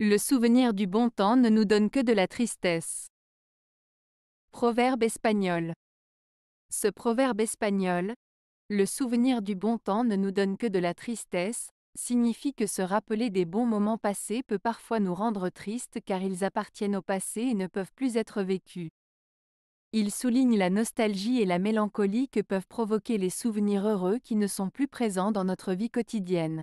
Le souvenir du bon temps ne nous donne que de la tristesse. Proverbe espagnol. Ce proverbe espagnol, le souvenir du bon temps ne nous donne que de la tristesse, signifie que se rappeler des bons moments passés peut parfois nous rendre tristes car ils appartiennent au passé et ne peuvent plus être vécus. Il souligne la nostalgie et la mélancolie que peuvent provoquer les souvenirs heureux qui ne sont plus présents dans notre vie quotidienne.